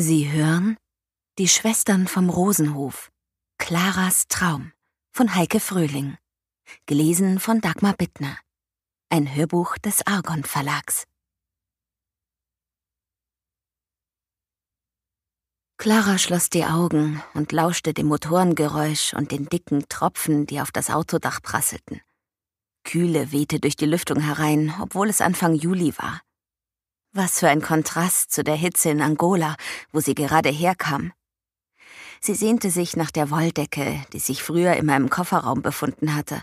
Sie hören Die Schwestern vom Rosenhof, Klaras Traum von Heike Fröhling, gelesen von Dagmar Bittner, ein Hörbuch des Argon Verlags. Clara schloss die Augen und lauschte dem Motorengeräusch und den dicken Tropfen, die auf das Autodach prasselten. Kühle wehte durch die Lüftung herein, obwohl es Anfang Juli war. Was für ein Kontrast zu der Hitze in Angola, wo sie gerade herkam. Sie sehnte sich nach der Wolldecke, die sich früher immer im Kofferraum befunden hatte.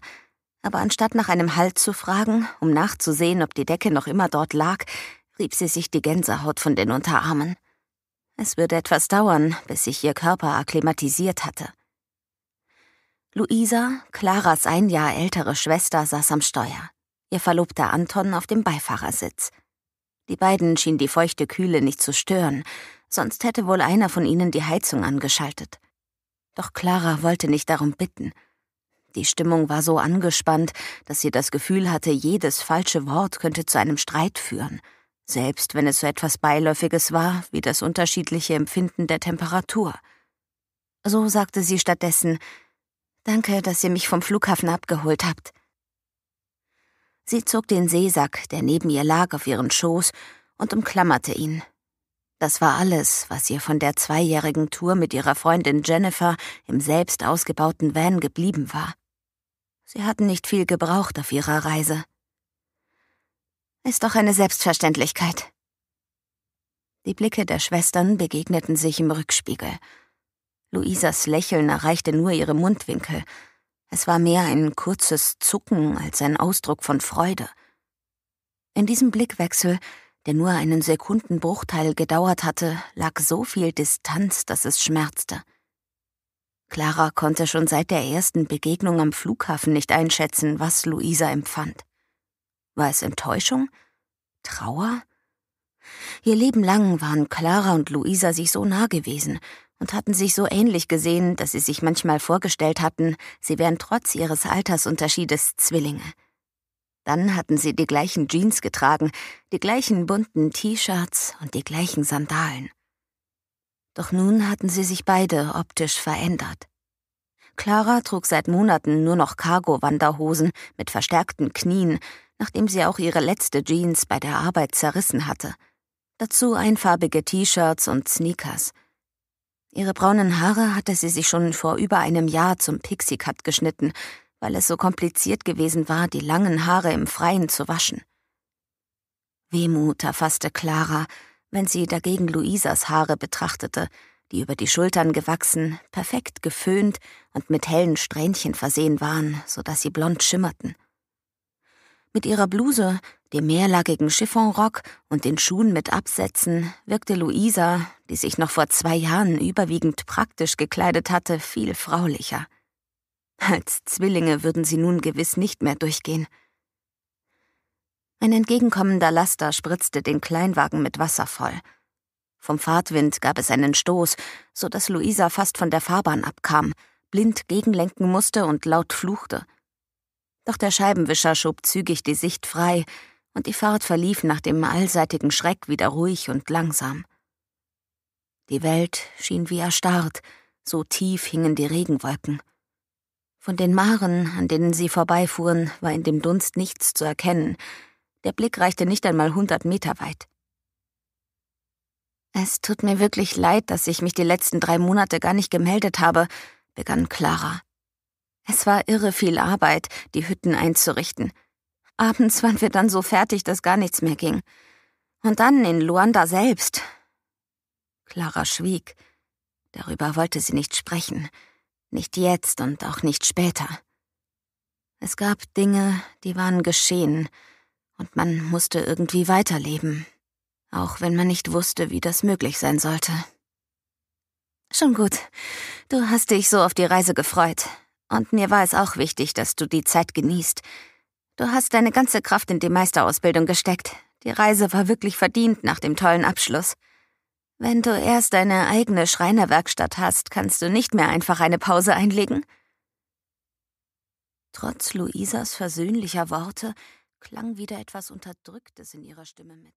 Aber anstatt nach einem Halt zu fragen, um nachzusehen, ob die Decke noch immer dort lag, rieb sie sich die Gänsehaut von den Unterarmen. Es würde etwas dauern, bis sich ihr Körper akklimatisiert hatte. Luisa, Claras ein Jahr ältere Schwester, saß am Steuer, ihr Verlobter Anton auf dem Beifahrersitz. Die beiden schien die feuchte Kühle nicht zu stören, sonst hätte wohl einer von ihnen die Heizung angeschaltet. Doch Clara wollte nicht darum bitten. Die Stimmung war so angespannt, dass sie das Gefühl hatte, jedes falsche Wort könnte zu einem Streit führen, selbst wenn es so etwas Beiläufiges war wie das unterschiedliche Empfinden der Temperatur. So sagte sie stattdessen Danke, dass ihr mich vom Flughafen abgeholt habt. Sie zog den Seesack, der neben ihr lag, auf ihren Schoß und umklammerte ihn. Das war alles, was ihr von der zweijährigen Tour mit ihrer Freundin Jennifer im selbst ausgebauten Van geblieben war. Sie hatten nicht viel gebraucht auf ihrer Reise. Ist doch eine Selbstverständlichkeit. Die Blicke der Schwestern begegneten sich im Rückspiegel. Luisas Lächeln erreichte nur ihre Mundwinkel, es war mehr ein kurzes Zucken als ein Ausdruck von Freude. In diesem Blickwechsel, der nur einen Sekundenbruchteil gedauert hatte, lag so viel Distanz, dass es schmerzte. Clara konnte schon seit der ersten Begegnung am Flughafen nicht einschätzen, was Luisa empfand. War es Enttäuschung? Trauer? Ihr Leben lang waren Clara und Luisa sich so nah gewesen, und hatten sich so ähnlich gesehen, dass sie sich manchmal vorgestellt hatten, sie wären trotz ihres Altersunterschiedes Zwillinge. Dann hatten sie die gleichen Jeans getragen, die gleichen bunten T-Shirts und die gleichen Sandalen. Doch nun hatten sie sich beide optisch verändert. Clara trug seit Monaten nur noch Cargo-Wanderhosen mit verstärkten Knien, nachdem sie auch ihre letzte Jeans bei der Arbeit zerrissen hatte. Dazu einfarbige T-Shirts und Sneakers – Ihre braunen Haare hatte sie sich schon vor über einem Jahr zum Pixie-Cut geschnitten, weil es so kompliziert gewesen war, die langen Haare im Freien zu waschen. Wehmut erfasste Clara, wenn sie dagegen Luisas Haare betrachtete, die über die Schultern gewachsen, perfekt geföhnt und mit hellen Strähnchen versehen waren, so dass sie blond schimmerten. Mit ihrer Bluse, dem mehrlagigen Chiffonrock und den Schuhen mit Absätzen wirkte Luisa, die sich noch vor zwei Jahren überwiegend praktisch gekleidet hatte, viel fraulicher. Als Zwillinge würden sie nun gewiss nicht mehr durchgehen. Ein entgegenkommender Laster spritzte den Kleinwagen mit Wasser voll. Vom Fahrtwind gab es einen Stoß, so dass Luisa fast von der Fahrbahn abkam, blind gegenlenken musste und laut fluchte. Doch der Scheibenwischer schob zügig die Sicht frei, und die Fahrt verlief nach dem allseitigen Schreck wieder ruhig und langsam. Die Welt schien wie erstarrt, so tief hingen die Regenwolken. Von den Maren, an denen sie vorbeifuhren, war in dem Dunst nichts zu erkennen. Der Blick reichte nicht einmal hundert Meter weit. Es tut mir wirklich leid, dass ich mich die letzten drei Monate gar nicht gemeldet habe, begann Clara. Es war irre viel Arbeit, die Hütten einzurichten. Abends waren wir dann so fertig, dass gar nichts mehr ging. Und dann in Luanda selbst. Clara schwieg. Darüber wollte sie nicht sprechen. Nicht jetzt und auch nicht später. Es gab Dinge, die waren geschehen, und man musste irgendwie weiterleben, auch wenn man nicht wusste, wie das möglich sein sollte. Schon gut, du hast dich so auf die Reise gefreut, und mir war es auch wichtig, dass du die Zeit genießt. Du hast deine ganze Kraft in die Meisterausbildung gesteckt. Die Reise war wirklich verdient nach dem tollen Abschluss. Wenn du erst deine eigene Schreinerwerkstatt hast, kannst du nicht mehr einfach eine Pause einlegen? Trotz Luisas versöhnlicher Worte klang wieder etwas Unterdrücktes in ihrer Stimme mit.